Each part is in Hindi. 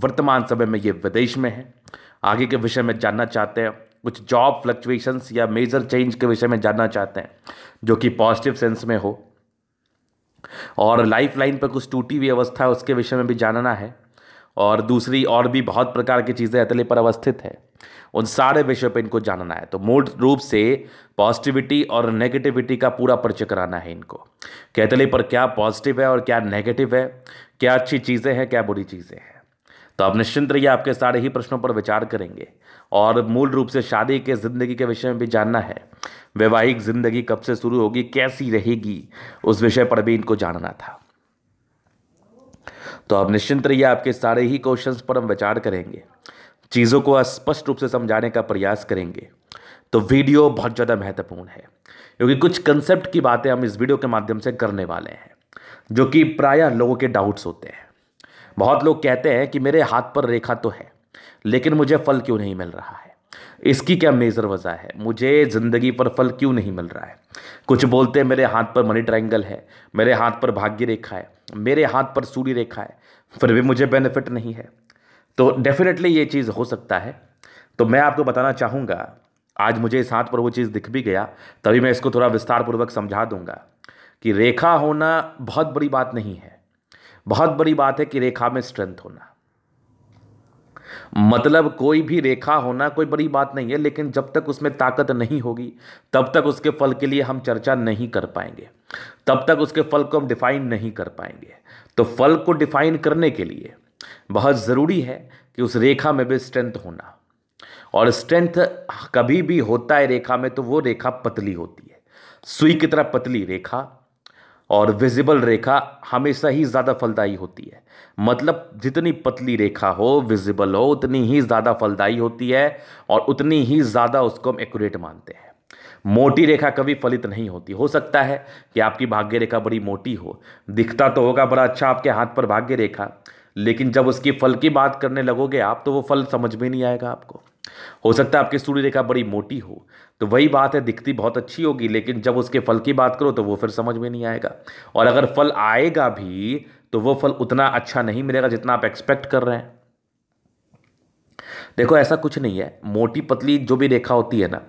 वर्तमान समय में ये विदेश में है आगे के विषय में जानना चाहते हैं कुछ जॉब फ्लक्चुएशंस या मेजर चेंज के विषय में जानना चाहते हैं जो कि पॉजिटिव सेंस में हो और लाइफ लाइन पर कुछ टूटी हुई अवस्था है उसके विषय में भी जानना है और दूसरी और भी बहुत प्रकार की चीज़ें अतले पर अवस्थित है उन सारे विषयों पर इनको जानना है तो मूल रूप से पॉजिटिविटी और नेगेटिविटी का पूरा परिचय कराना है इनको कि अतले पर क्या पॉजिटिव है और क्या नेगेटिव है क्या अच्छी चीज़ें हैं क्या बुरी चीज़ें हैं तो आप निश्चिंत रहिए आपके सारे ही प्रश्नों पर विचार करेंगे और मूल रूप से शादी के ज़िंदगी के विषय में भी जानना है वैवाहिक ज़िंदगी कब से शुरू होगी कैसी रहेगी उस विषय पर भी इनको जानना था तो आप निश्चिंत रहिए आपके सारे ही क्वेश्चंस पर हम विचार करेंगे चीज़ों को स्पष्ट रूप से समझाने का प्रयास करेंगे तो वीडियो बहुत ज़्यादा महत्वपूर्ण है क्योंकि कुछ कंसेप्ट की बातें हम इस वीडियो के माध्यम से करने वाले हैं जो कि प्रायः लोगों के डाउट्स होते हैं बहुत लोग कहते हैं कि मेरे हाथ पर रेखा तो है लेकिन मुझे फल क्यों नहीं मिल रहा है इसकी क्या मेज़र वजह है मुझे ज़िंदगी पर फल क्यों नहीं मिल रहा है कुछ बोलते हैं मेरे हाथ पर मनी ट्रायंगल है मेरे हाथ पर भाग्य रेखा है मेरे हाथ पर सूर्य रेखा है फिर भी मुझे बेनिफिट नहीं है तो डेफिनेटली ये चीज़ हो सकता है तो मैं आपको बताना चाहूँगा आज मुझे इस हाथ पर वो चीज़ दिख भी गया तभी मैं इसको थोड़ा विस्तारपूर्वक समझा दूँगा कि रेखा होना बहुत बड़ी बात नहीं है बहुत बड़ी बात है कि रेखा में स्ट्रेंथ होना मतलब कोई भी रेखा होना कोई बड़ी बात नहीं है लेकिन जब तक उसमें ताकत नहीं होगी तब तक उसके फल के लिए हम चर्चा नहीं कर पाएंगे तब तक उसके फल को हम डिफाइन नहीं कर पाएंगे तो फल को डिफाइन करने के लिए बहुत ज़रूरी है कि उस रेखा में भी स्ट्रेंथ होना और स्ट्रेंथ कभी भी होता है रेखा में तो वो रेखा पतली होती है सुई की तरह पतली रेखा और विजिबल रेखा हमेशा ही ज़्यादा फलदायी होती है मतलब जितनी पतली रेखा हो विजिबल हो उतनी ही ज़्यादा फलदायी होती है और उतनी ही ज़्यादा उसको हम एक्यूरेट मानते हैं मोटी रेखा कभी फलित नहीं होती हो सकता है कि आपकी भाग्य रेखा बड़ी मोटी हो दिखता तो होगा बड़ा अच्छा आपके हाथ पर भाग्य रेखा लेकिन जब उसकी फल की बात करने लगोगे आप तो वो फल समझ में नहीं आएगा आपको हो सकता है आपकी सूर्य रेखा बड़ी मोटी हो तो वही बात है दिखती बहुत अच्छी होगी लेकिन जब उसके फल की बात करो तो वो फिर समझ में नहीं आएगा और अगर फल आएगा भी तो वो फल उतना अच्छा नहीं मिलेगा जितना आप एक्सपेक्ट कर रहे हैं देखो ऐसा कुछ नहीं है मोटी पतली जो भी रेखा होती है ना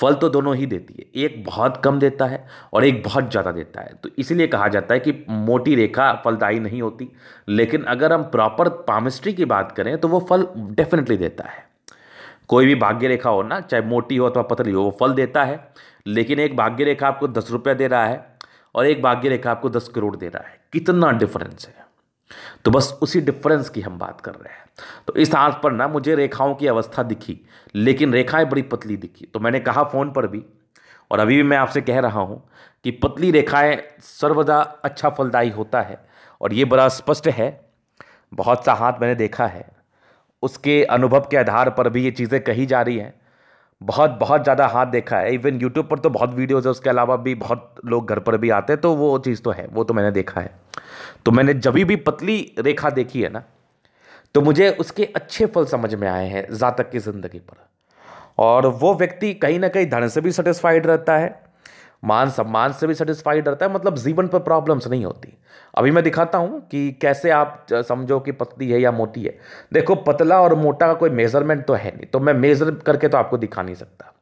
फल तो दोनों ही देती है एक बहुत कम देता है और एक बहुत ज़्यादा देता है तो इसीलिए कहा जाता है कि मोटी रेखा फलदायी नहीं होती लेकिन अगर हम प्रॉपर पामिस्ट्री की बात करें तो वो फल डेफिनेटली देता है कोई भी भाग्य रेखा हो ना चाहे मोटी हो अथवा पतली हो वो फल देता है लेकिन एक भाग्य रेखा आपको दस रुपया दे रहा है और एक भाग्य रेखा आपको दस करोड़ दे रहा है कितना डिफरेंस है तो बस उसी डिफरेंस की हम बात कर रहे हैं तो इस आंख पर ना मुझे रेखाओं की अवस्था दिखी लेकिन रेखाएं बड़ी पतली दिखी तो मैंने कहा फ़ोन पर भी और अभी भी मैं आपसे कह रहा हूँ कि पतली रेखाएं सर्वदा अच्छा फलदायी होता है और ये बड़ा स्पष्ट है बहुत सा हाथ मैंने देखा है उसके अनुभव के आधार पर भी ये चीज़ें कही जा रही हैं बहुत बहुत ज़्यादा हाथ देखा है इवन यूट्यूब पर तो बहुत वीडियोज़ है उसके अलावा भी बहुत लोग घर पर भी आते हैं तो वो चीज़ तो है वो तो मैंने देखा है तो मैंने जब भी पतली रेखा देखी है ना तो मुझे उसके अच्छे फल समझ में आए हैं जातक की ज़िंदगी पर और वो व्यक्ति कहीं ना कहीं धन से भी सेटिस्फाइड रहता है मान सम्मान से भी सेटिस्फाइड रहता है मतलब जीवन पर प्रॉब्लम्स नहीं होती अभी मैं दिखाता हूँ कि कैसे आप समझो कि पतली है या मोटी है देखो पतला और मोटा का कोई मेज़रमेंट तो है नहीं तो मैं मेज़र करके तो आपको दिखा नहीं सकता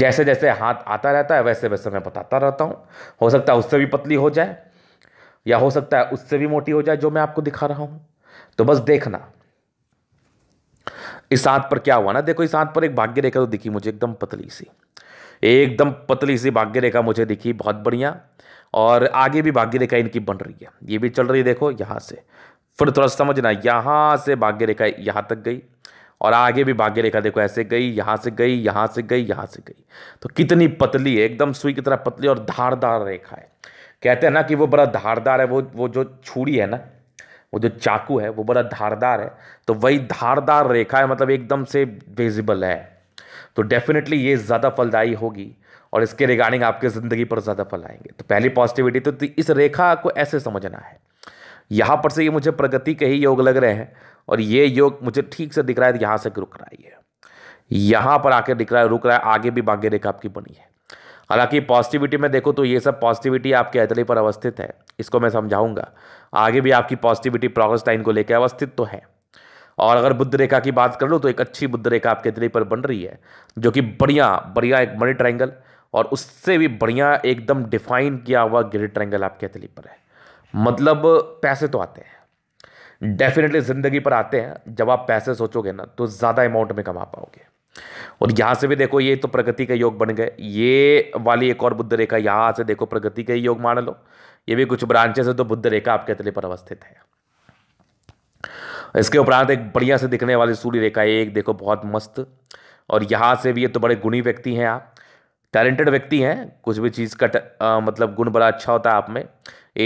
जैसे जैसे हाथ आता रहता है वैसे वैसे मैं बताता रहता हूँ हो सकता है उससे भी पतली हो जाए या हो सकता है उससे भी मोटी हो जाए जो मैं आपको दिखा रहा हूँ तो बस देखना इस हाथ पर क्या हुआ ना देखो इस हाथ पर एक भाग्य रेखा तो दिखी मुझे एकदम पतली सी एकदम पतली सी भाग्य रेखा मुझे दिखी बहुत बढ़िया और आगे भी भाग्य रेखा इनकी बन रही है ये भी चल रही है देखो यहाँ से फिर थोड़ा समझना यहाँ से भाग्य रेखा यहाँ तक गई और आगे भी भाग्य रेखा देखो ऐसे गई यहाँ से गई यहाँ से गई यहाँ से गई तो कितनी पतली है एकदम सुई की तरह पतली और धारदार रेखा है कहते हैं ना कि वो बड़ा धारदार है वो वो जो छुड़ी है ना वो जो चाकू है वो बड़ा धारदार है तो वही धारदार रेखा है मतलब एकदम से विजिबल है तो डेफिनेटली ये ज़्यादा फलदायी होगी और इसके रिगार्डिंग आपके ज़िंदगी पर ज़्यादा फल आएंगे तो पहली पॉजिटिविटी तो, तो इस रेखा को ऐसे समझना है यहाँ पर से ये मुझे प्रगति के ही योग लग रहे हैं और ये योग मुझे ठीक से दिख रहा है यहाँ से रुक रहा है यहाँ पर आके दिख रहा है रुक रहा है आगे भी भाग्य रेखा आपकी बनी है हालांकि पॉजिटिविटी में देखो तो ये सब पॉजिटिविटी आपके अतली पर अवस्थित है इसको मैं समझाऊंगा आगे भी आपकी पॉजिटिविटी प्रोग्रेस लाइन को लेकर अवस्थित तो है और अगर बुद्ध रेखा की बात कर लो तो एक अच्छी बुद्ध रेखा आपके अतली पर बन रही है जो कि बढ़िया बढ़िया एक मनी ट्राइंगल और उससे भी बढ़िया एकदम डिफाइन किया हुआ ग्रेड ट्रैंगल आपके हथेली पर है मतलब पैसे तो आते हैं डेफिनेटली ज़िंदगी पर आते हैं जब आप पैसे सोचोगे ना तो ज़्यादा अमाउंट में कमा पाओगे और यहाँ से भी देखो ये तो प्रगति के योग बन गए ये वाली एक और बुद्ध रेखा यहाँ से देखो प्रगति का योग मान लो ये भी कुछ ब्रांचेस है तो बुद्ध रेखा आपके तले पर अवस्थित है इसके उपरांत एक बढ़िया से दिखने वाली सूर्य रेखा एक देखो बहुत मस्त और यहाँ से भी ये तो बड़े गुणी व्यक्ति हैं आप टैलेंटेड व्यक्ति हैं कुछ भी चीज़ का आ, मतलब गुण बड़ा अच्छा होता है आप में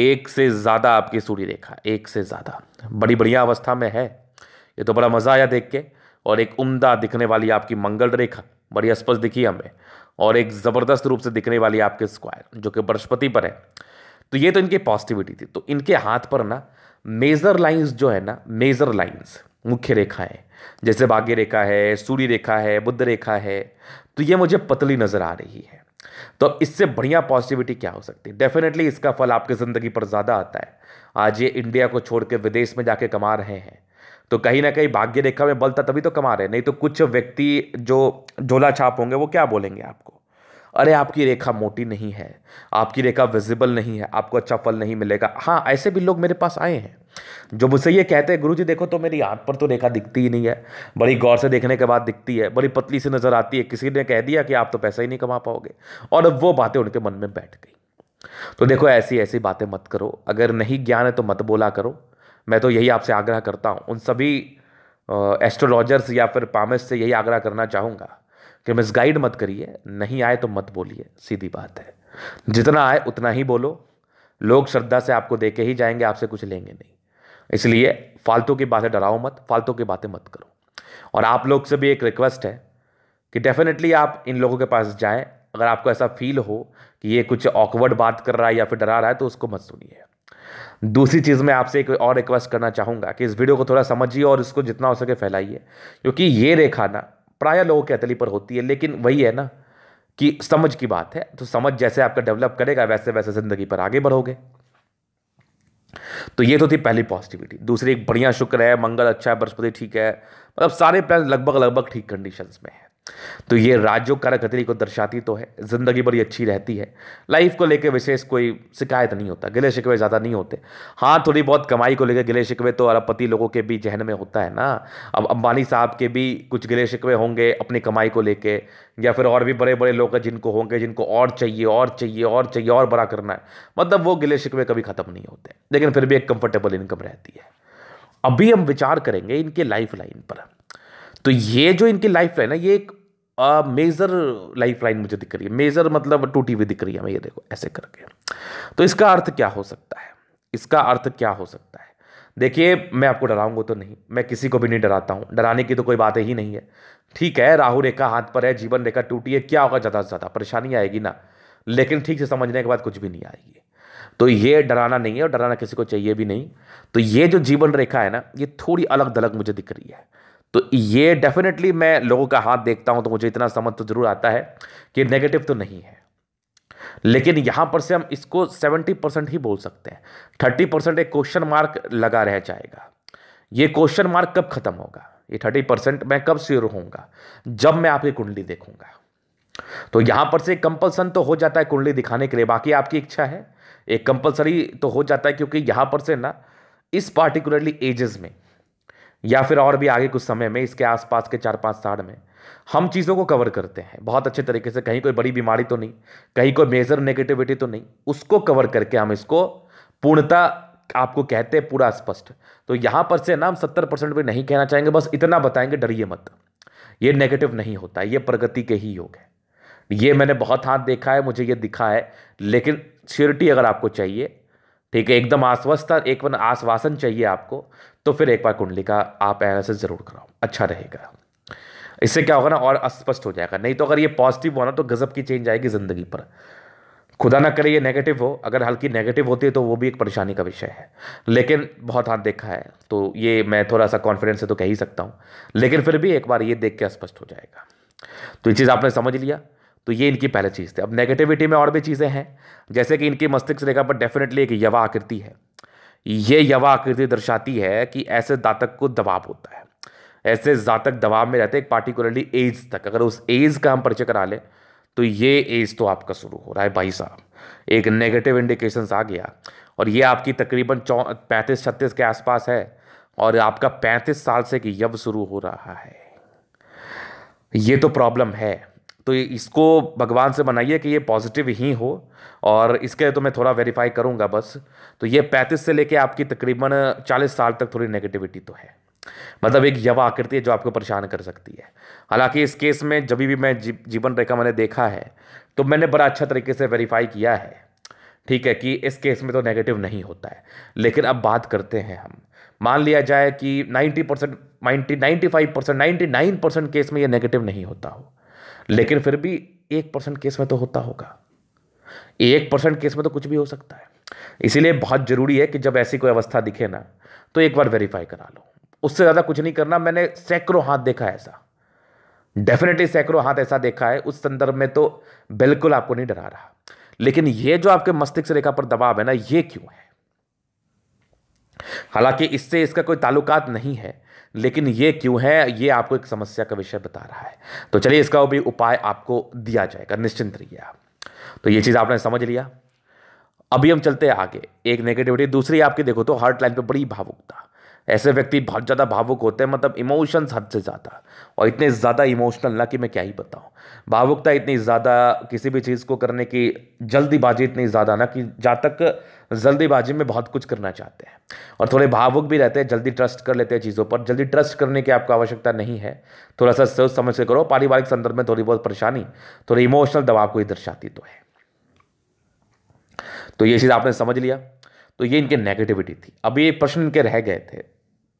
एक से ज़्यादा आपकी सूर्य रेखा एक से ज़्यादा बड़ी बढ़िया अवस्था में है ये तो बड़ा मज़ा आया देख के और एक उम्दा दिखने वाली आपकी मंगल रेखा बड़ी स्पष्ट दिखी हमें और एक ज़बरदस्त रूप से दिखने वाली आपके स्क्वायर जो कि बृहस्पति पर है तो ये तो इनकी पॉजिटिविटी थी तो इनके हाथ पर ना मेजर लाइंस जो है ना मेजर लाइंस मुख्य रेखाएं जैसे भाग्य रेखा है सूर्य रेखा है बुद्ध रेखा है तो ये मुझे पतली नज़र आ रही है तो इससे बढ़िया पॉजिटिविटी क्या हो सकती है डेफिनेटली इसका फल आपकी ज़िंदगी पर ज़्यादा आता है आज ये इंडिया को छोड़ के विदेश में जाके कमा रहे हैं तो कहीं ना कहीं भाग्य रेखा में बल था तभी तो कमा रहे नहीं तो कुछ व्यक्ति जो झोला छाप होंगे वो क्या बोलेंगे आपको अरे आपकी रेखा मोटी नहीं है आपकी रेखा विजिबल नहीं है आपको अच्छा फल नहीं मिलेगा हाँ ऐसे भी लोग मेरे पास आए हैं जो मुझसे ये कहते हैं गुरु जी देखो तो मेरी आंख पर तो रेखा दिखती ही नहीं है बड़ी गौर से देखने के बाद दिखती है बड़ी पतली सी नज़र आती है किसी ने कह दिया कि आप तो पैसा ही नहीं कमा पाओगे और अब वो बातें उनके मन में बैठ गई तो देखो ऐसी ऐसी बातें मत करो अगर नहीं ज्ञान है तो मत बोला करो मैं तो यही आपसे आग्रह करता हूँ उन सभी एस्ट्रोलॉजर्स या फिर पामिस से यही आग्रह करना चाहूँगा कि मिसगाइड मत करिए नहीं आए तो मत बोलिए सीधी बात है जितना आए उतना ही बोलो लोग श्रद्धा से आपको दे के ही जाएंगे आपसे कुछ लेंगे नहीं इसलिए फालतू की बातें डराओ मत फालतू की बातें मत करो और आप लोग से भी एक रिक्वेस्ट है कि डेफिनेटली आप इन लोगों के पास जाएं अगर आपको ऐसा फील हो कि ये कुछ ऑकवर्ड बात कर रहा है या फिर डरा रहा है तो उसको मत सुनिए दूसरी चीज़ मैं आपसे एक और रिक्वेस्ट करना चाहूँगा कि इस वीडियो को थोड़ा समझिए और इसको जितना हो सके फैलाइए क्योंकि ये रेखा ना प्रायः लोगों की हथेली पर होती है लेकिन वही है ना कि समझ की बात है तो समझ जैसे आपका डेवलप करेगा वैसे वैसे ज़िंदगी पर आगे बढ़ोगे तो ये तो थी पहली पॉजिटिविटी दूसरी एक बढ़िया शुक्र है मंगल अच्छा है बृहस्पति ठीक है मतलब सारे प्लान लगभग लगभग ठीक कंडीशंस में है तो ये राज्यों कारक को दर्शाती तो है ज़िंदगी बड़ी अच्छी रहती है लाइफ को लेकर विशेष कोई शिकायत नहीं होता गिले शिकवे ज़्यादा नहीं होते हाँ थोड़ी बहुत कमाई को लेकर गिले शिकवे तो अरबपति लोगों के भी जहन में होता है ना अब अंबानी साहब के भी कुछ गिले शिकवे होंगे अपनी कमाई को लेके या फिर और भी बड़े बड़े लोग हैं जिनको होंगे जिनको और चाहिए और चाहिए और चाहिए और बड़ा करना है मतलब वो गिले शिकवे कभी ख़त्म नहीं होते लेकिन फिर भी एक कंफर्टेबल इनकम रहती है अभी हम विचार करेंगे इनके लाइफ लाइन पर तो ये जो इनकी लाइफ लाइन है ये एक मेज़र लाइफ लाइन मुझे दिख रही है मेज़र मतलब टूटी हुई दिख रही है हमें ये देखो ऐसे करके तो इसका अर्थ क्या हो सकता है इसका अर्थ क्या हो सकता है देखिए मैं आपको डराऊंगा तो नहीं मैं किसी को भी नहीं डराता हूँ डराने की तो कोई बात ही नहीं है ठीक है राहु रेखा हाथ पर है जीवन रेखा टूटी है क्या होगा ज़्यादा से ज़्यादा परेशानी आएगी ना लेकिन ठीक से समझने के बाद कुछ भी नहीं आएगी तो ये डराना नहीं है और डराना किसी को चाहिए भी नहीं तो ये जो जीवन रेखा है ना ये थोड़ी अलग दलग मुझे दिख रही है तो ये डेफिनेटली मैं लोगों का हाथ देखता हूं तो मुझे इतना समझ तो ज़रूर आता है कि नेगेटिव तो नहीं है लेकिन यहां पर से हम इसको सेवेंटी परसेंट ही बोल सकते हैं थर्टी परसेंट एक क्वेश्चन मार्क लगा रह जाएगा ये क्वेश्चन मार्क कब खत्म होगा ये थर्टी परसेंट मैं कब श्योर होऊंगा जब मैं आपकी कुंडली देखूंगा तो यहां पर से कंपल्सन तो हो जाता है कुंडली दिखाने के लिए बाकी आपकी इच्छा है एक कंपलसरी तो हो जाता है क्योंकि यहां पर से ना इस पार्टिकुलरली एजेस में या फिर और भी आगे कुछ समय में इसके आसपास के चार पाँच साल में हम चीज़ों को कवर करते हैं बहुत अच्छे तरीके से कहीं कोई बड़ी बीमारी तो नहीं कहीं कोई मेजर नेगेटिविटी तो नहीं उसको कवर करके हम इसको पूर्णता आपको कहते हैं पूरा स्पष्ट तो यहाँ पर से ना हम सत्तर परसेंट भी नहीं कहना चाहेंगे बस इतना बताएंगे डरिए मत ये नेगेटिव नहीं होता ये प्रगति के ही योग है ये मैंने बहुत हाथ देखा है मुझे ये दिखा है लेकिन श्योरिटी अगर आपको चाहिए ठीक है एकदम आश्वस्त एक आश्वासन चाहिए आपको तो फिर एक बार कुंडली का आप एनालिसिस ज़रूर कराओ अच्छा रहेगा इससे क्या होगा ना और अस्पष्ट हो जाएगा नहीं तो अगर ये पॉजिटिव हो ना तो गज़ब की चेंज आएगी ज़िंदगी पर खुदा ना करे ये नेगेटिव हो अगर हल्की नेगेटिव होती है तो वो भी एक परेशानी का विषय है लेकिन बहुत हाथ देखा है तो ये मैं थोड़ा सा कॉन्फिडेंस से तो कह ही सकता हूँ लेकिन फिर भी एक बार ये देख के स्पष्ट हो जाएगा तो ये चीज़ आपने समझ लिया तो ये इनकी पहले चीज़ थी अब नेगेटिविटी में और भी चीज़ें हैं जैसे कि इनकी मस्तिष्क रेखा पर डेफिनेटली एक यवा आकृति है ये आकृति दर्शाती है कि ऐसे दातक को दबाव होता है ऐसे जातक दबाव में रहते हैं एक पार्टिकुलरली एज तक अगर उस एज का हम परिचय करा लें तो ये एज तो आपका शुरू हो रहा है भाई साहब एक नेगेटिव इंडिकेशन आ गया और ये आपकी तकरीबन चौ पैंतीस छत्तीस के आसपास है और आपका पैंतीस साल से एक यव शुरू हो रहा है ये तो प्रॉब्लम है तो इसको भगवान से बनाइए कि ये पॉजिटिव ही हो और इसके तो मैं थोड़ा वेरीफाई करूँगा बस तो ये पैंतीस से लेके आपकी तकरीबन चालीस साल तक थोड़ी नेगेटिविटी तो है मतलब एक यवा आकृति है जो आपको परेशान कर सकती है हालांकि इस केस में जब भी मैं जी, जीवन रेखा मैंने देखा है तो मैंने बड़ा अच्छा तरीके से वेरीफाई किया है ठीक है कि इस केस में तो नेगेटिव नहीं होता है लेकिन अब बात करते हैं हम मान लिया जाए कि 90 percent ninety ninety five percent ninety nine percent case में ये नेगेटिव नहीं होता हो लेकिन फिर भी एक परसेंट केस में तो होता होगा एक परसेंट केस में तो कुछ भी हो सकता है इसीलिए बहुत ज़रूरी है कि जब ऐसी कोई अवस्था दिखे ना तो एक बार वेरीफाई करा लो उससे ज़्यादा कुछ नहीं करना मैंने सैकड़ों हाथ देखा है ऐसा डेफिनेटली सैकड़ों हाथ ऐसा देखा है उस संदर्भ में तो बिल्कुल आपको नहीं डरा रहा लेकिन यह जो आपके मस्तिष्क रेखा पर दबाव है ना ये क्यों है हालांकि इससे इसका कोई ताल्लुकात नहीं है लेकिन ये क्यों है ये आपको एक समस्या का विषय बता रहा है तो चलिए इसका भी उपाय आपको दिया जाएगा निश्चिंत रहिए आप तो ये चीज़ आपने समझ लिया अभी हम चलते हैं आगे एक नेगेटिविटी दूसरी आपकी देखो तो हार्ट लाइन पर बड़ी भावुकता ऐसे व्यक्ति बहुत ज़्यादा भावुक होते हैं मतलब इमोशंस हद से ज़्यादा और इतने ज़्यादा इमोशनल ना कि मैं क्या ही बताऊँ भावुकता इतनी ज़्यादा किसी भी चीज़ को करने की जल्दीबाजी इतनी ज़्यादा ना कि जा तक जल्दीबाजी में बहुत कुछ करना चाहते हैं और थोड़े भावुक भी रहते हैं जल्दी ट्रस्ट कर लेते हैं चीज़ों पर जल्दी ट्रस्ट करने की आपको आवश्यकता नहीं है थोड़ा सा सोच समझ से करो पारिवारिक संदर्भ में थोड़ी बहुत परेशानी थोड़ी इमोशनल दबाव को ही दर्शाती तो है तो ये चीज़ आपने समझ लिया तो ये इनके नेगेटिविटी थी अब ये प्रश्न इनके रह गए थे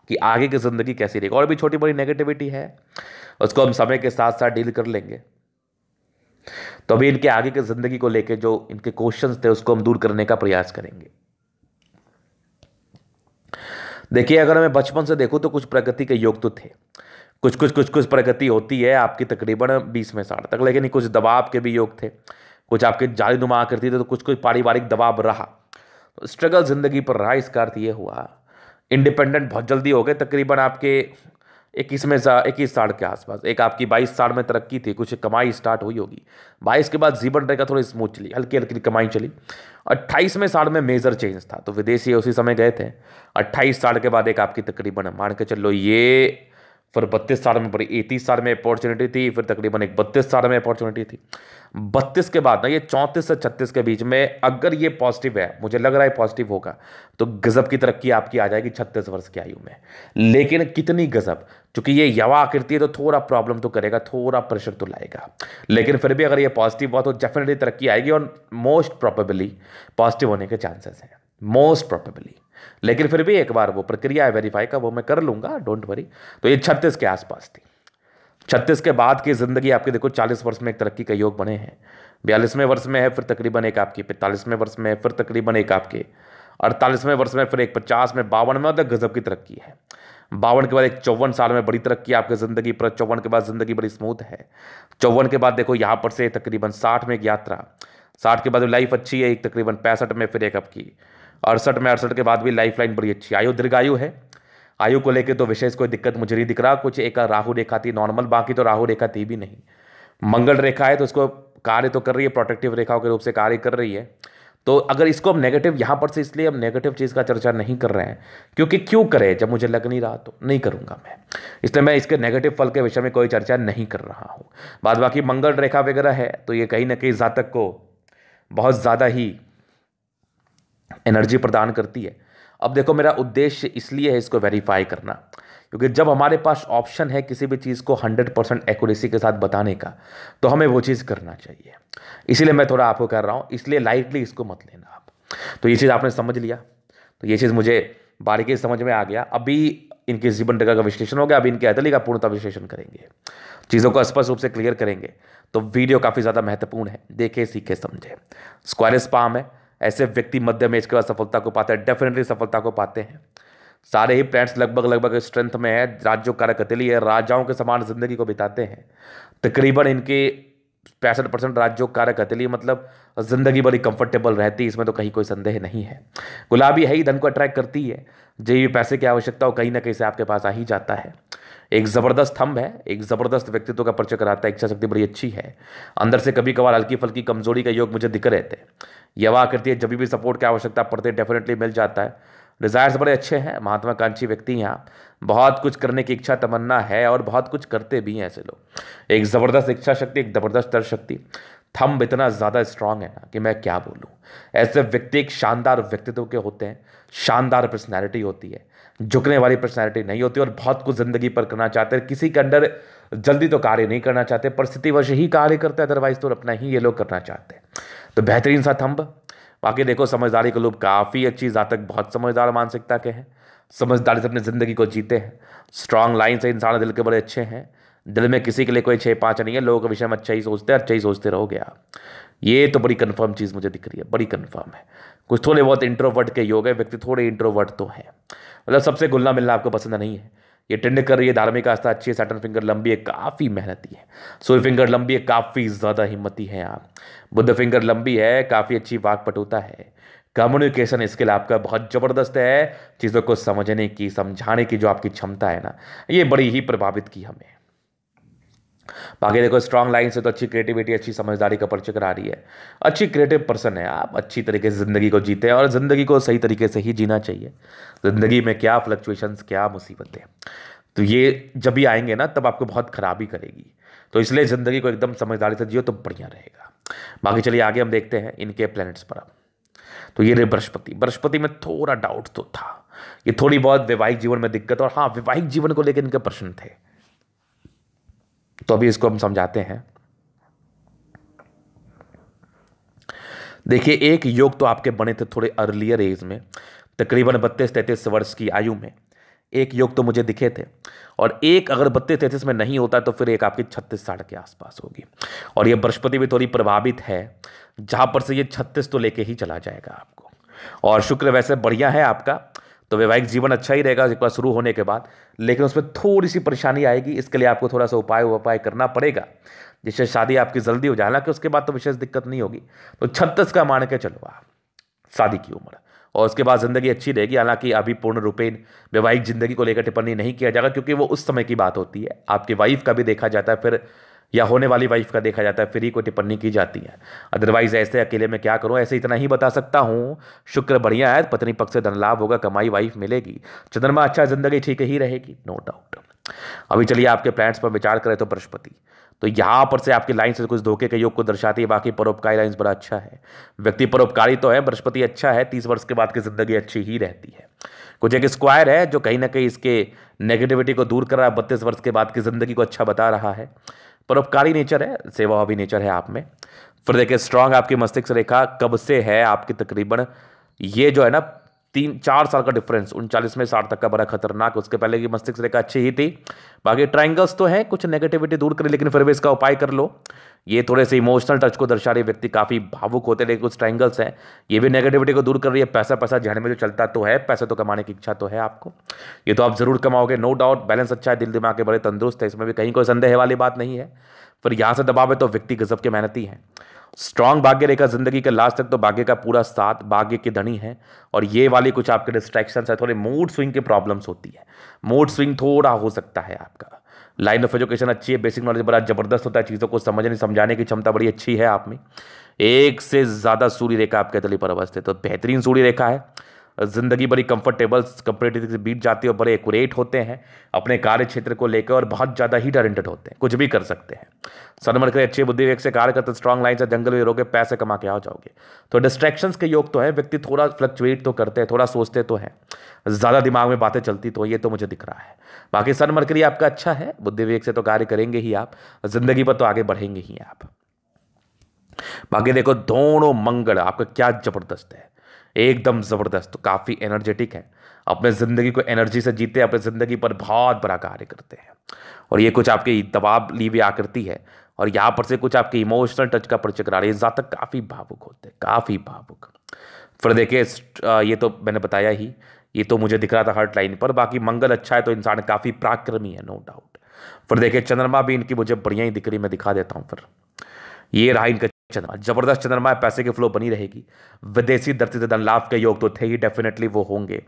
कि आगे की ज़िंदगी कैसी रहेगी और भी छोटी बड़ी नेगेटिविटी है उसको हम समय के साथ साथ डील कर लेंगे तो अभी इनके आगे की ज़िंदगी को लेकर जो इनके क्वेश्चन थे उसको हम दूर करने का प्रयास करेंगे देखिए अगर मैं बचपन से देखूं तो कुछ प्रगति के योग तो थे कुछ कुछ कुछ कुछ प्रगति होती है आपकी तकरीबन बीस में साठ तक लेकिन कुछ दबाव के भी योग थे कुछ आपके जाली नुमा करती थी तो कुछ कुछ पारिवारिक दबाव रहा स्ट्रगल तो ज़िंदगी पर रहा इसका अर्थ ये हुआ इंडिपेंडेंट बहुत जल्दी हो गए तकरीबन आपके इक्कीस में इक्कीस साल के आसपास एक आपकी बाईस साल में तरक्की थी कुछ कमाई स्टार्ट हुई होगी बाईस के बाद जीवन रेखा थोड़ी स्मूथ चली हल्की हल्की कमाई चली अट्ठाईस में साल में मेजर चेंज था तो विदेशी उसी समय गए थे अट्ठाईस साल के बाद एक आपकी तकरीबन मान के चलो ये फिर बत्तीस साल में पड़ी इकतीस साल में अपॉर्चुनिटी थी फिर तकरीबन एक बत्तीस साल में अपॉर्चुनिटी थी बत्तीस के बाद ना ये चौंतीस से छत्तीस के बीच में अगर ये पॉजिटिव है मुझे लग रहा है पॉजिटिव होगा तो गज़ब की तरक्की आपकी आ जाएगी छत्तीस वर्ष की आयु में लेकिन कितनी गज़ब चूंकि ये यवा आकृति है तो थोड़ा प्रॉब्लम तो करेगा थोड़ा प्रेशर तो लाएगा लेकिन फिर भी अगर ये पॉजिटिव हुआ तो डेफिनेटली तरक्की आएगी और मोस्ट प्रॉपेबली पॉजिटिव होने के चांसेस हैं मोस्ट प्रॉपेबली लेकिन फिर भी एक बार वो प्रक्रिया है वेरीफाई का वो मैं कर लूँगा डोंट वरी तो ये छत्तीस के आसपास थी छत्तीस के बाद की ज़िंदगी आपके देखो चालीस वर्ष में एक तरक्की का योग बने हैं बयालीसवें वर्ष में है फिर तकरीबन एक आपकी पैंतालीसवें वर्ष में है फिर तकरीबन एक आपके अड़तालीसवें वर्ष में फिर एक पचास में बावन में गजब की तरक्की है बावन के बाद एक चौवन साल में बड़ी तरक्की आपकी ज़िंदगी पर चौवन के बाद ज़िंदगी बड़ी स्मूथ है चौवन के बाद देखो यहाँ पर से तकरीबन साठ में एक यात्रा साठ के बाद लाइफ अच्छी है एक तकरीबन पैंसठ में फिर एक आपकी अड़सठ में अड़सठ के बाद भी लाइफ लाइन बड़ी अच्छी आयु दीर्घायु है आयु को लेकर तो विशेष कोई दिक्कत मुझे नहीं दिख रहा कुछ एक राहु रेखा थी नॉर्मल बाकी तो राहु रेखा थी भी नहीं मंगल रेखा है तो उसको कार्य तो कर रही है प्रोटेक्टिव रेखाओं के रूप से कार्य कर रही है तो अगर इसको हम नेगेटिव यहाँ पर से इसलिए हम नेगेटिव चीज़ का चर्चा नहीं कर रहे हैं क्योंकि क्यों करें जब मुझे लग नहीं रहा तो नहीं करूँगा मैं इसलिए मैं इसके नेगेटिव फल के विषय में कोई चर्चा नहीं कर रहा हूँ बाद बाकी मंगल रेखा वगैरह है तो ये कहीं ना कहीं जातक को बहुत ज़्यादा ही एनर्जी प्रदान करती है अब देखो मेरा उद्देश्य इसलिए है इसको वेरीफाई करना क्योंकि जब हमारे पास ऑप्शन है किसी भी चीज़ को 100 परसेंट एक्यूरेसी के साथ बताने का तो हमें वो चीज़ करना चाहिए इसीलिए मैं थोड़ा आपको कह रहा हूँ इसलिए लाइटली इसको मत लेना आप तो ये चीज़ आपने समझ लिया तो ये चीज़ मुझे बारीकी समझ में आ गया अभी इनके जीवन रेखा का विश्लेषण हो गया अभी इनके अदली का पूर्णता विश्लेषण करेंगे चीज़ों को स्पष्ट रूप से क्लियर करेंगे तो वीडियो काफ़ी ज़्यादा महत्वपूर्ण है देखे सीखे समझे स्क्वायर स्पाम है ऐसे व्यक्ति मध्य में के बाद सफलता को पाते हैं डेफिनेटली सफलता को पाते हैं सारे ही प्लैंड्स लगभग लगभग स्ट्रेंथ में है राज्यों कार्य हथेली है राजाओं के समान जिंदगी को बिताते हैं तकरीबन इनके पैंसठ परसेंट राज्यों कारक हथेली मतलब ज़िंदगी बड़ी कंफर्टेबल रहती है इसमें तो कहीं कोई संदेह नहीं है गुलाबी है ही धन को अट्रैक्ट करती है भी पैसे की आवश्यकता हो कहीं ना कहीं से आपके पास आ ही जाता है एक ज़बरदस्त थंब है एक ज़बरदस्त व्यक्तित्व का परिचय कराता है इच्छा शक्ति बड़ी अच्छी है अंदर से कभी कभार हल्की फल्की कमजोरी का योग मुझे दिख रहे थे ये वाह करती है जब भी सपोर्ट की आवश्यकता पड़ती है डेफिनेटली मिल जाता है डिज़ायर्स बड़े अच्छे हैं महात्माकांक्षी व्यक्ति यहाँ बहुत कुछ करने की इच्छा तमन्ना है और बहुत कुछ करते भी हैं ऐसे लोग एक ज़बरदस्त इच्छा शक्ति एक ज़बरदस्त तर्क शक्ति थम्ब इतना ज़्यादा स्ट्रांग है ना कि मैं क्या बोलूँ ऐसे व्यक्ति एक शानदार व्यक्तित्व के होते हैं शानदार पर्सनैलिटी होती है झुकने वाली पर्सनैलिटी नहीं होती और बहुत कुछ ज़िंदगी पर करना चाहते हैं किसी के अंडर जल्दी तो कार्य नहीं करना चाहते परिस्थितिवश ही कार्य करते हैं अदरवाइज तो अपना ही ये लोग करना चाहते हैं तो बेहतरीन सा थम्ब बाकी देखो समझदारी के लोग काफ़ी अच्छी जहाँ तक बहुत समझदार मानसिकता के हैं समझदारी से अपनी ज़िंदगी को जीते हैं स्ट्रांग लाइन से इंसान दिल के बड़े अच्छे हैं दिल में किसी के लिए कोई छः पाँच नहीं है लोगों के विषय में अच्छा ही सोचते हैं अच्छा ही सोचते रहोगे आप ये तो बड़ी कन्फर्म चीज़ मुझे दिख रही है बड़ी कन्फर्म है कुछ थोड़े बहुत इंट्रोवर्ट के योग है व्यक्ति थोड़े इंट्रोवर्ट तो हैं मतलब सबसे घुलना मिलना आपको पसंद नहीं है ये टेंड कर रही है धार्मिक आस्था अच्छी है सैटन फिंगर लंबी है काफ़ी मेहनती है सूर्य फिंगर लंबी है काफ़ी ज़्यादा हिम्मती है आप बुद्ध फिंगर लंबी है काफ़ी अच्छी वाकपटुता है कम्युनिकेशन स्किल आपका बहुत ज़बरदस्त है चीज़ों को समझने की समझाने की जो आपकी क्षमता है ना ये बड़ी ही प्रभावित की हमें बाकी देखो स्ट्रांग लाइन से तो अच्छी क्रिएटिविटी अच्छी समझदारी का परिचय करा रही है अच्छी क्रिएटिव पर्सन है आप अच्छी तरीके से ज़िंदगी को जीते हैं और ज़िंदगी को सही तरीके से ही जीना चाहिए ज़िंदगी में क्या फ्लक्चुएशंस क्या मुसीबतें तो ये जब भी आएंगे ना तब आपको बहुत खराबी करेगी तो इसलिए ज़िंदगी को एकदम समझदारी से जियो तो बढ़िया रहेगा बाकी चलिए आगे हम देखते हैं इनके प्लैनेट्स पर अब तो ये रहे बृहस्पति बृहस्पति में थोड़ा डाउट तो था ये थोड़ी बहुत वैवाहिक जीवन में दिक्कत और हाँ वैवाहिक जीवन को लेकर इनके प्रश्न थे तो अभी इसको हम समझाते हैं देखिए एक योग तो आपके बने थे थोड़े अर्लियर एज में तकरीबन बत्तीस तैंतीस वर्ष की आयु में एक योग तो मुझे दिखे थे और एक अगर बत्तीस तैंतीस में नहीं होता तो फिर एक आपकी छत्तीस साठ के आसपास होगी और यह बृहस्पति भी थोड़ी प्रभावित है जहां पर से ये छत्तीस तो लेके ही चला जाएगा आपको और शुक्र वैसे बढ़िया है आपका तो वैवाहिक जीवन अच्छा ही रहेगा एक बार शुरू होने के बाद लेकिन उसमें थोड़ी सी परेशानी आएगी इसके लिए आपको थोड़ा सा उपाय उपाय करना पड़ेगा जिससे शादी आपकी जल्दी हो जाए हालांकि उसके बाद तो विशेष दिक्कत नहीं होगी तो छत्तीस का मान के चलो आप शादी की उम्र और उसके बाद ज़िंदगी अच्छी रहेगी हालांकि अभी पूर्ण रूपेण वैवाहिक ज़िंदगी को लेकर टिप्पणी नहीं किया जाएगा क्योंकि वो उस समय की बात होती है आपकी वाइफ का भी देखा जाता है फिर या होने वाली वाइफ का देखा जाता है फ्री को टिप्पणी की जाती है अदरवाइज ऐसे अकेले में क्या करूं ऐसे इतना ही बता सकता हूं शुक्र बढ़िया है पत्नी पक्ष से धन लाभ होगा कमाई वाइफ मिलेगी चंद्रमा अच्छा जिंदगी ठीक ही रहेगी नो डाउट अभी चलिए आपके प्लान्स पर विचार करें तो बृहस्पति तो यहाँ पर से आपकी लाइन से कुछ धोखे के योग को दर्शाती है बाकी परोपकारी लाइन्स बड़ा अच्छा है व्यक्ति परोपकारी तो है बृहस्पति अच्छा है तीस वर्ष के बाद की जिंदगी अच्छी ही रहती है कुछ एक स्क्वायर है जो कहीं ना कहीं इसके नेगेटिविटी को दूर कर रहा है बत्तीस वर्ष के बाद की जिंदगी को अच्छा बता रहा है परोपकारी नेचर है सेवा भी नेचर है आप में फिर देखिए स्ट्रांग आपकी मस्तिष्क रेखा कब से है आपकी तकरीबन ये जो है ना तीन चार साल का डिफरेंस उनचालीस में साठ तक का बड़ा खतरनाक उसके पहले की मस्तिष्क रेखा अच्छी ही थी बाकी ट्राइंगल्स तो हैं कुछ नेगेटिविटी दूर करें लेकिन फिर भी इसका उपाय कर लो ये थोड़े से इमोशनल टच को दर्शा रही व्यक्ति काफ़ी भावुक होते लेकिन कुछ ट्राइंगल्स हैं ये भी नेगेटिविटी को दूर कर रही है पैसा पैसा जहन में जो चलता तो है पैसे तो कमाने की इच्छा तो है आपको ये तो आप ज़रूर कमाओगे नो डाउट बैलेंस अच्छा है दिल दिमाग के बड़े तंदुरुस्त है इसमें भी कहीं कोई संदेह वाली बात नहीं है फिर यहाँ से दबाव है तो व्यक्ति गजब के मेहनती हैं स्ट्रांग भाग्य रेखा जिंदगी के लास्ट तक तो भाग्य का पूरा साथ भाग्य की धनी है और ये वाले कुछ आपके डिस्ट्रैक्शन है थोड़े मूड स्विंग की प्रॉब्लम्स होती है मूड स्विंग थोड़ा हो सकता है आपका लाइन ऑफ एजुकेशन अच्छी है बेसिक नॉलेज बड़ा ज़बरदस्त होता है चीज़ों को समझने समझाने की क्षमता बड़ी अच्छी है आप में एक से ज़्यादा सूर्य रेखा आपके तली पर अवस्थित तो बेहतरीन सूर्य रेखा है ज़िंदगी बड़ी कंफर्टेबल से बीत जाती है और बड़े एकट होते हैं अपने कार्य क्षेत्र को लेकर और बहुत ज़्यादा ही टैलेंटेड होते हैं कुछ भी कर सकते हैं सनमर के अच्छे बुद्धि से कार्य करते स्ट्रॉन्ग लाइन से जंगल में रोके पैसे कमा के आ जाओगे तो डिस्ट्रैक्शंस के योग तो है व्यक्ति थोड़ा फ्लक्चुएट तो करते हैं थोड़ा सोचते तो हैं ज़्यादा दिमाग में बातें चलती तो ये तो मुझे दिख रहा है बाकी सनमर के आपका अच्छा है बुद्धि विवेक से तो कार्य करेंगे ही आप ज़िंदगी पर तो आगे बढ़ेंगे ही आप बाकी देखो दोनों मंगल आपका क्या जबरदस्त है एकदम ज़बरदस्त तो काफ़ी एनर्जेटिक है अपने ज़िंदगी को एनर्जी से जीते अपने ज़िंदगी पर बहुत बड़ा कार्य करते हैं और ये कुछ आपकी दबाव ली हुई आकृति है और यहाँ पर से कुछ आपके इमोशनल टच का परिचय करा रही है जातक काफ़ी भावुक होते हैं काफ़ी भावुक फिर देखिए ये तो मैंने बताया ही ये तो मुझे दिख रहा था हर्ट लाइन पर बाकी मंगल अच्छा है तो इंसान काफ़ी पराक्रमी है नो डाउट फिर देखिए चंद्रमा भी इनकी मुझे बढ़िया ही दिख रही मैं दिखा देता हूँ फिर ये रहा इनका चंद्रमा जबरदस्त चंद्रमा पैसे की फ्लो बनी रहेगी विदेशी धरती से धन लाभ के योग तो थे ही डेफिनेटली वो होंगे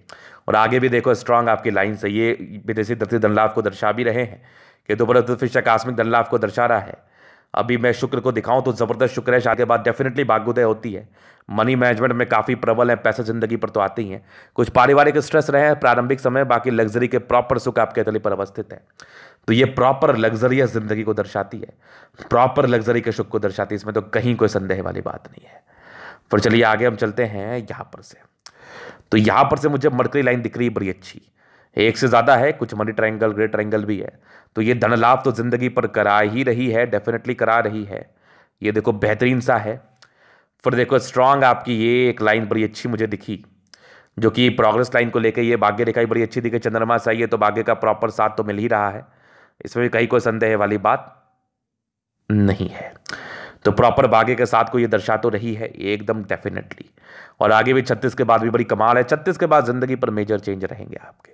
और आगे भी देखो स्ट्रांग आपकी लाइन से ये विदेशी धरती धन लाभ को दर्शा भी रहे हैं कि दोबारा तो आकस्मिक धन लाभ को दर्शा रहा है अभी मैं शुक्र को दिखाऊं तो ज़बरदस्त शुक्र है शादी के बाद डेफिनेटली भाग्योदय होती है मनी मैनेजमेंट में काफ़ी प्रबल है पैसे ज़िंदगी पर तो आते ही हैं कुछ पारिवारिक स्ट्रेस रहे हैं प्रारंभिक समय बाकी लग्जरी के प्रॉपर सुख आपके तले पर अवस्थित है तो ये प्रॉपर लग्जरियस ज़िंदगी को दर्शाती है प्रॉपर लग्जरी के सुख को दर्शाती है इसमें तो कहीं कोई संदेह वाली बात नहीं है पर चलिए आगे हम चलते हैं यहाँ पर से तो यहाँ पर से मुझे मरकरी लाइन दिख रही है बड़ी अच्छी एक से ज़्यादा है कुछ मनी ट्रायंगल ग्रेट ट्रायंगल भी है तो ये धन लाभ तो ज़िंदगी पर करा ही रही है डेफिनेटली करा रही है ये देखो बेहतरीन सा है फिर देखो स्ट्रांग आपकी ये एक लाइन बड़ी अच्छी मुझे दिखी जो कि प्रोग्रेस लाइन को लेकर ये भाग्य रेखा बड़ी अच्छी दिखी चंद्रमा सही है तो भाग्य का प्रॉपर साथ तो मिल ही रहा है इसमें भी कहीं कोई संदेह वाली बात नहीं है तो प्रॉपर बागे के साथ को ये दर्शा तो रही है एकदम डेफिनेटली और आगे भी छत्तीस के बाद भी बड़ी कमाल है छत्तीस के बाद ज़िंदगी पर मेजर चेंज रहेंगे आपके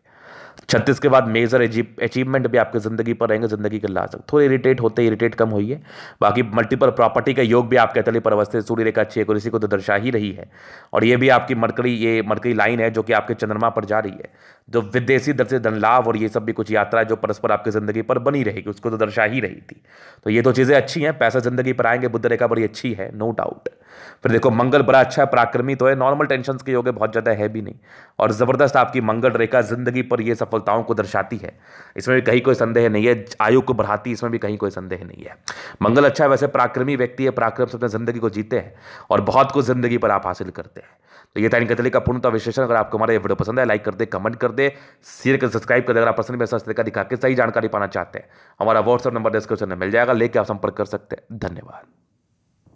छत्तीस के बाद मेजर अचीवमेंट भी आपकी ज़िंदगी पर रहेंगे ज़िंदगी के ला सकते थोड़े इरीटेट होते इरीटेट कम हुई है बाकी मल्टीपल प्रॉपर्टी का योग भी आपके तले पर अवस्थित सूर्य रेखा अच्छी है इसी को तो दर्शा ही रही है और ये भी आपकी मरकड़ी ये मरकरी लाइन है जो कि आपके चंद्रमा पर जा रही है जो विदेशी दर से धन लाभ और ये सब भी कुछ यात्रा जो परस्पर आपकी ज़िंदगी पर बनी रहेगी उसको तो दर्शा ही रही थी तो ये तो चीज़ें अच्छी हैं पैसा ज़िंदगी पर आएंगे बुद्ध रेखा बड़ी अच्छी है नो डाउट फिर देखो मंगल बड़ा अच्छा है पराक्रमी तो है नॉर्मल टेंशन के योग बहुत ज़्यादा है भी नहीं और ज़बरदस्त आपकी मंगल रेखा ज़िंदगी पर यह सफल सफलताओं को दर्शाती है इसमें भी कहीं कोई संदेह नहीं है आयु को बढ़ाती इसमें भी कहीं कोई संदेह नहीं है मंगल अच्छा है वैसे पराक्रमी व्यक्ति है पराक्रम से अपने ज़िंदगी को जीते हैं और बहुत कुछ ज़िंदगी पर आप हासिल करते हैं तो ये था इनकतली का पूर्णता विशेषण अगर आपको हमारा ये वीडियो पसंद है लाइक कर दे कमेंट कर दे शेयर कर सब्सक्राइब कर दे अगर आप पसंद में सस्ते का दिखा के सही जानकारी पाना चाहते हैं हमारा व्हाट्सअप नंबर डिस्क्रिप्शन में मिल जाएगा लेके आप संपर्क कर सकते हैं धन्यवाद